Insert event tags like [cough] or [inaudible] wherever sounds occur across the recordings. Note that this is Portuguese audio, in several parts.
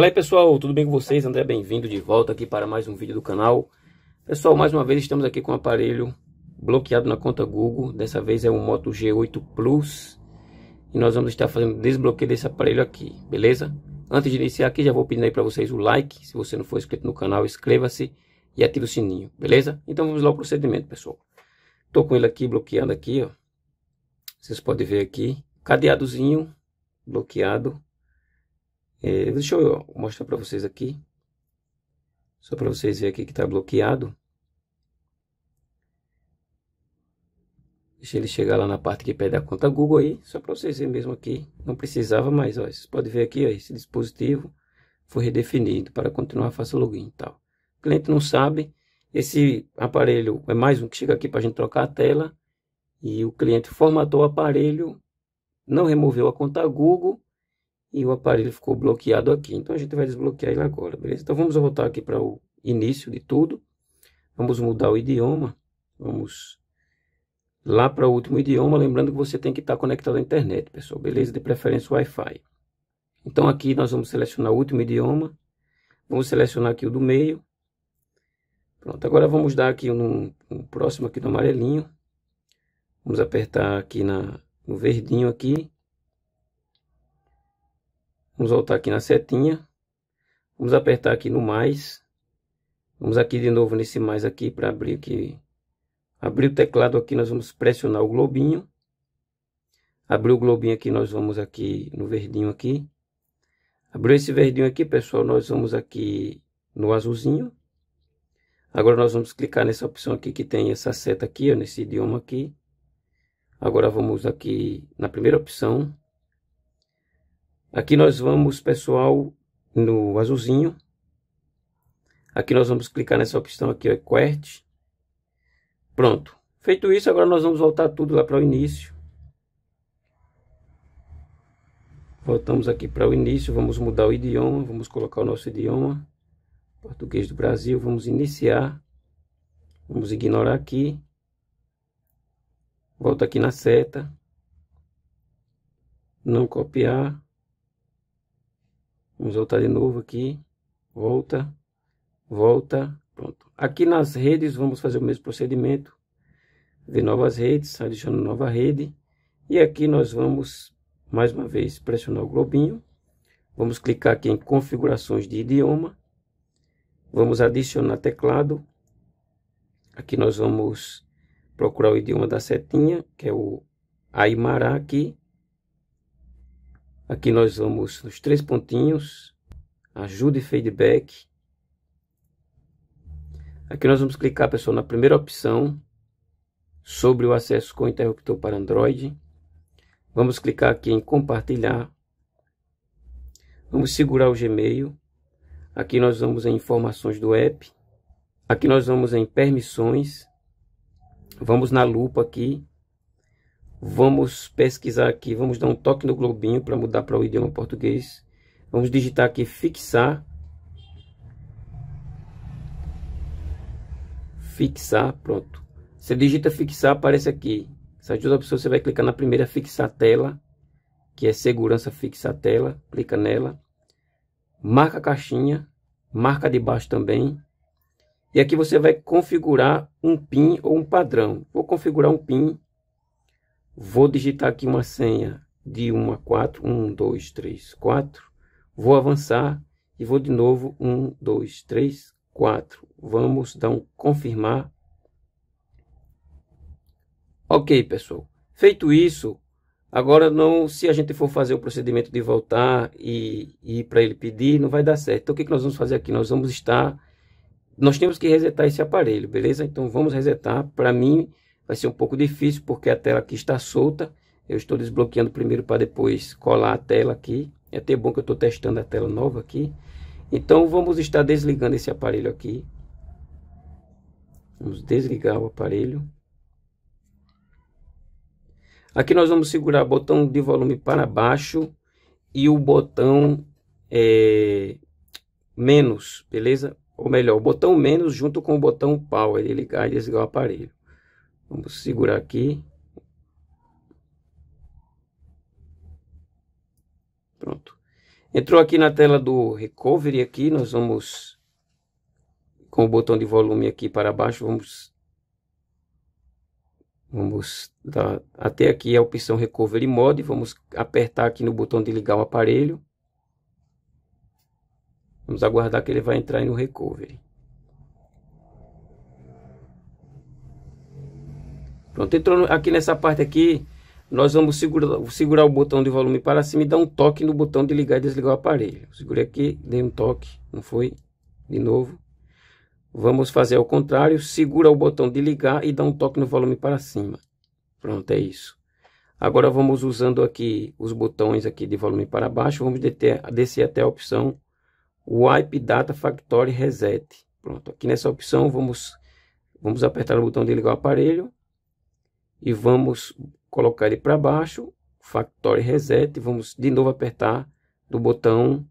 Fala aí pessoal, tudo bem com vocês? André, bem-vindo de volta aqui para mais um vídeo do canal. Pessoal, mais uma vez estamos aqui com o um aparelho bloqueado na conta Google. Dessa vez é um Moto G8 Plus. E nós vamos estar fazendo desbloqueio desse aparelho aqui, beleza? Antes de iniciar aqui, já vou pedindo aí para vocês o like. Se você não for inscrito no canal, inscreva-se e ative o sininho, beleza? Então vamos lá ao procedimento, pessoal. Estou com ele aqui, bloqueando aqui, ó. Vocês podem ver aqui, cadeadozinho bloqueado é, deixa eu mostrar para vocês aqui. Só para vocês verem aqui que está bloqueado. Deixa ele chegar lá na parte que pede a conta Google aí, só para vocês verem mesmo aqui. Não precisava mais, ó. Vocês podem ver aqui, ó, esse dispositivo foi redefinido. Para continuar, faça login e tal. O cliente não sabe, esse aparelho é mais um que chega aqui para a gente trocar a tela. E o cliente formatou o aparelho, não removeu a conta Google e o aparelho ficou bloqueado aqui. Então a gente vai desbloquear ele agora, beleza? Então vamos voltar aqui para o início de tudo. Vamos mudar o idioma. Vamos lá para o último idioma, lembrando que você tem que estar tá conectado à internet, pessoal, beleza? De preferência Wi-Fi. Então aqui nós vamos selecionar o último idioma. Vamos selecionar aqui o do meio. Pronto, agora vamos dar aqui um, um próximo aqui do amarelinho. Vamos apertar aqui na, no verdinho aqui Vamos voltar aqui na setinha. Vamos apertar aqui no mais. Vamos aqui de novo nesse mais aqui para abrir aqui. Abrir o teclado aqui, nós vamos pressionar o globinho. Abrir o globinho aqui, nós vamos aqui no verdinho aqui. Abriu esse verdinho aqui, pessoal, nós vamos aqui no azulzinho. Agora nós vamos clicar nessa opção aqui que tem essa seta aqui, ó, nesse idioma aqui. Agora vamos aqui na primeira opção, Aqui nós vamos, pessoal, no azulzinho. Aqui nós vamos clicar nessa opção aqui, ó, QWERTY. Pronto. Feito isso, agora nós vamos voltar tudo lá para o início. Voltamos aqui para o início, vamos mudar o idioma, vamos colocar o nosso idioma, português do Brasil, vamos iniciar, vamos ignorar aqui, volta aqui na seta, não copiar, Vamos voltar de novo aqui. Volta, volta, pronto. Aqui nas redes vamos fazer o mesmo procedimento de novas redes, adicionando nova rede. E aqui nós vamos, mais uma vez, pressionar o globinho. Vamos clicar aqui em configurações de idioma. Vamos adicionar teclado. Aqui nós vamos procurar o idioma da setinha, que é o Aymara aqui. Aqui nós vamos nos três pontinhos, ajuda e feedback. Aqui nós vamos clicar, pessoal, na primeira opção, sobre o acesso com interruptor para Android. Vamos clicar aqui em compartilhar. Vamos segurar o Gmail. Aqui nós vamos em informações do app. Aqui nós vamos em permissões. Vamos na lupa aqui Vamos pesquisar aqui, vamos dar um toque no globinho para mudar para o idioma português. Vamos digitar aqui fixar. Fixar, pronto. Você digita fixar, aparece aqui. Essas duas opções, você vai clicar na primeira, fixar tela, que é segurança fixar tela, clica nela. Marca a caixinha, marca de baixo também. E aqui você vai configurar um PIN ou um padrão. Vou configurar um PIN Vou digitar aqui uma senha de 1 a 4, 1, 2, 3, 4. Vou avançar e vou de novo 1, 2, 3, 4. Vamos dar um confirmar. Ok, pessoal. Feito isso, agora não, se a gente for fazer o procedimento de voltar e, e ir para ele pedir, não vai dar certo. Então, o que, é que nós vamos fazer aqui? Nós vamos estar... Nós temos que resetar esse aparelho, beleza? Então, vamos resetar. Para mim, Vai ser um pouco difícil porque a tela aqui está solta. Eu estou desbloqueando primeiro para depois colar a tela aqui. É até bom que eu estou testando a tela nova aqui. Então vamos estar desligando esse aparelho aqui. Vamos desligar o aparelho. Aqui nós vamos segurar o botão de volume para baixo e o botão é, menos, beleza? Ou melhor, o botão menos junto com o botão power, ligar e desligar o aparelho. Vamos segurar aqui. Pronto. Entrou aqui na tela do Recovery aqui, nós vamos com o botão de volume aqui para baixo, vamos vamos dar até aqui a opção Recovery Mode, vamos apertar aqui no botão de ligar o aparelho. Vamos aguardar que ele vai entrar no Recovery. Pronto, entrou aqui nessa parte aqui, nós vamos segurar, segurar o botão de volume para cima e dar um toque no botão de ligar e desligar o aparelho. Segurei aqui, dei um toque, não foi? De novo. Vamos fazer ao contrário, segura o botão de ligar e dá um toque no volume para cima. Pronto, é isso. Agora vamos usando aqui os botões aqui de volume para baixo, vamos deter, descer até a opção Wipe Data Factory Reset. Pronto, aqui nessa opção vamos, vamos apertar o botão de ligar o aparelho e vamos colocar ele para baixo, Factory Reset, vamos de novo apertar do botão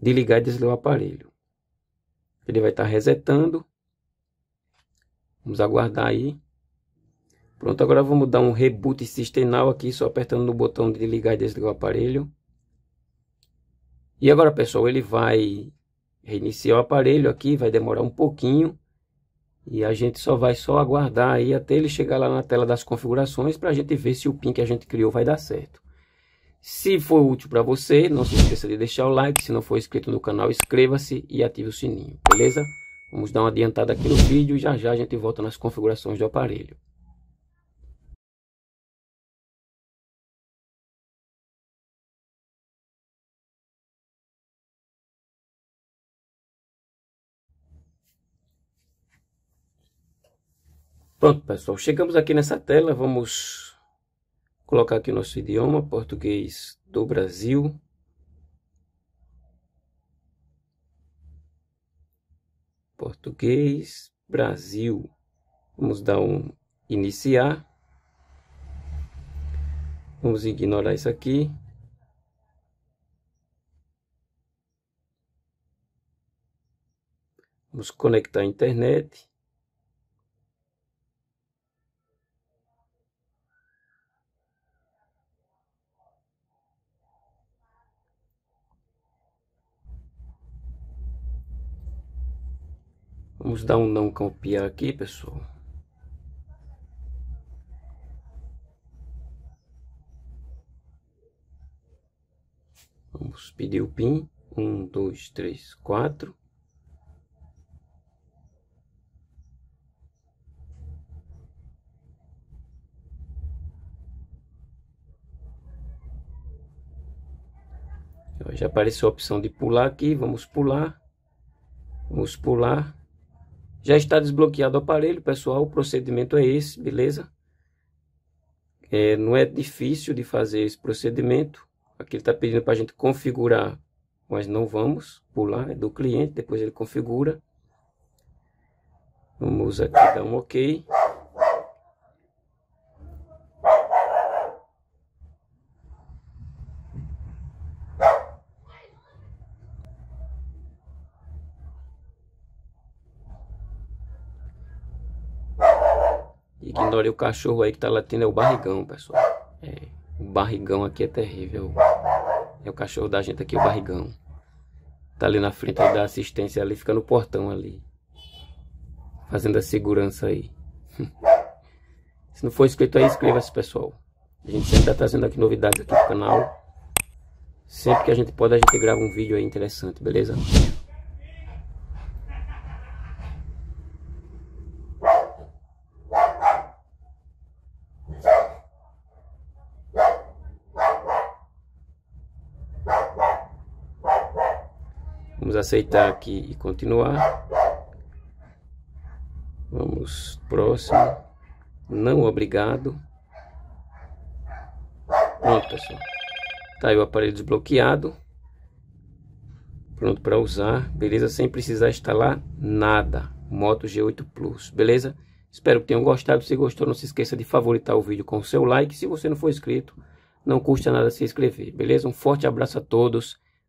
de ligar e desligar o aparelho. Ele vai estar tá resetando. Vamos aguardar aí. Pronto, agora vamos dar um reboot sistemal aqui, só apertando no botão de ligar e desligar o aparelho. E agora, pessoal, ele vai reiniciar o aparelho aqui, vai demorar um pouquinho. E a gente só vai só aguardar aí até ele chegar lá na tela das configurações para a gente ver se o PIN que a gente criou vai dar certo. Se for útil para você, não se esqueça de deixar o like. Se não for inscrito no canal, inscreva-se e ative o sininho, beleza? Vamos dar uma adiantada aqui no vídeo e já já a gente volta nas configurações do aparelho. Pronto, pessoal, chegamos aqui nessa tela, vamos colocar aqui o nosso idioma, português do Brasil. Português, Brasil. Vamos dar um iniciar. Vamos ignorar isso aqui. Vamos conectar a internet. Vamos dar um não copiar aqui, pessoal. Vamos pedir o PIN. Um, dois, três, quatro. Já apareceu a opção de pular aqui. Vamos pular. Vamos pular. Já está desbloqueado o aparelho, pessoal. O procedimento é esse, beleza? É, não é difícil de fazer esse procedimento. Aqui ele está pedindo para a gente configurar, mas não vamos pular, é do cliente, depois ele configura. Vamos aqui dar um ok. Ignore quem olha o cachorro aí que tá latindo é o barrigão, pessoal. É, o barrigão aqui é terrível. É o cachorro da gente aqui, o barrigão. Tá ali na frente da assistência ali, fica no portão ali. Fazendo a segurança aí. [laughs] Se não for inscrito aí, inscreva-se, pessoal. A gente sempre tá trazendo aqui novidades aqui pro canal. Sempre que a gente pode, a gente grava um vídeo aí interessante, beleza? Vamos aceitar aqui e continuar. Vamos próximo. Não obrigado. Pronto, pessoal. Tá aí o aparelho desbloqueado. Pronto para usar, beleza? Sem precisar instalar nada. Moto G8 Plus, beleza? Espero que tenham gostado. Se gostou, não se esqueça de favoritar o vídeo com o seu like. Se você não for inscrito, não custa nada se inscrever, beleza? Um forte abraço a todos